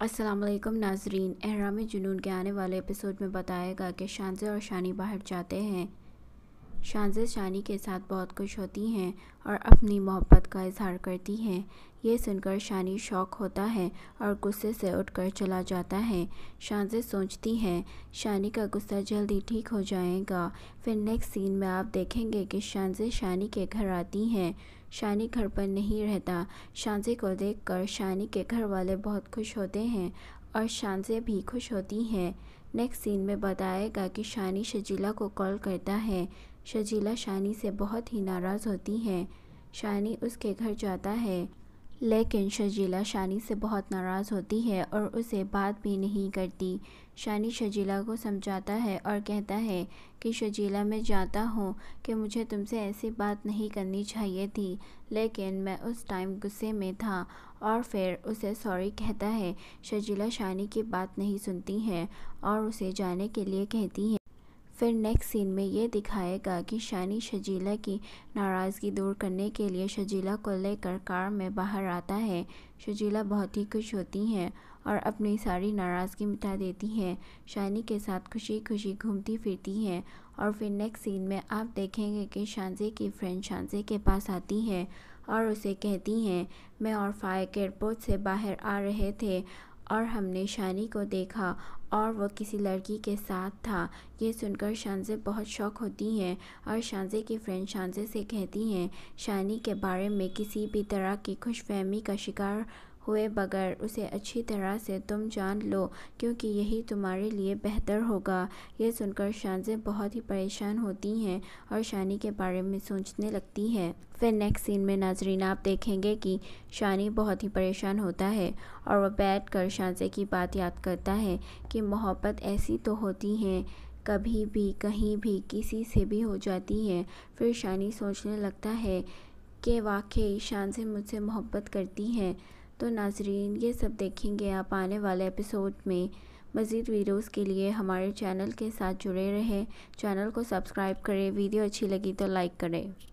असलम नाजरीन एहराम जुनून के आने वाले एपिसोड में बताएगा कि शानजे और शानी बाहर जाते हैं शानजे शानी के साथ बहुत खुश होती हैं और अपनी मोहब्बत का इजहार करती हैं ये सुनकर शानी शौक होता है और गुस्से से उठकर चला जाता है शानजे सोचती हैं शानी का गुस्सा जल्दी ठीक हो जाएगा फिर नेक्स्ट सीन में आप देखेंगे कि शानजे शानी के घर आती हैं शानी घर पर नहीं रहता शाजे को देखकर शानी के घर वाले बहुत खुश होते हैं और शाजे भी खुश होती हैं नेक्स्ट सीन में बताएगा कि शानी शजीला को कॉल करता है शजीला शानी से बहुत ही नाराज़ होती हैं शानी उसके घर जाता है लेकिन शजीला शानी से बहुत नाराज़ होती है और उसे बात भी नहीं करती शानी शजीला को समझाता है और कहता है कि शजीला मैं जाता हूँ कि मुझे तुमसे ऐसी बात नहीं करनी चाहिए थी लेकिन मैं उस टाइम गुस्से में था और फिर उसे सॉरी कहता है शजीला शानी की बात नहीं सुनती है और उसे जाने के लिए कहती है फिर नेक्स्ट सीन में ये दिखाएगा कि शानी शजीला की नाराज़गी दूर करने के लिए शजीला को लेकर कार में बाहर आता है शजीला बहुत ही खुश होती हैं और अपनी सारी नाराज़गी मिटा देती हैं शानी के साथ खुशी खुशी घूमती फिरती हैं और फिर नेक्स्ट सीन में आप देखेंगे कि शानजे की फ्रेंड शानजे के पास आती है और उसे कहती हैं मैं और फायक एयरपोर्ट से बाहर आ रहे थे और हमने शानी को देखा और वह किसी लड़की के साथ था ये सुनकर शानजे बहुत शौक होती हैं और शानजे की फ्रेंड शानजे से कहती हैं शानी के बारे में किसी भी तरह की खुशफहमी का शिकार हुए बगैर उसे अच्छी तरह से तुम जान लो क्योंकि यही तुम्हारे लिए बेहतर होगा यह सुनकर शानजे बहुत ही परेशान होती हैं और शानी के बारे में सोचने लगती है फिर नेक्स्ट सीन में नाजरीन आप देखेंगे कि शानी बहुत ही परेशान होता है और वह बैठ कर शानजे की बात याद करता है कि मोहब्बत ऐसी तो होती है कभी भी कहीं भी किसी से भी हो जाती है फिर शानी सोचने लगता है कि वाकई शान से मुझसे मोहब्बत करती हैं तो नाजरीन ये सब देखेंगे आप आने वाले एपिसोड में मज़ीद वीडियोस के लिए हमारे चैनल के साथ जुड़े रहें चैनल को सब्सक्राइब करें वीडियो अच्छी लगी तो लाइक करें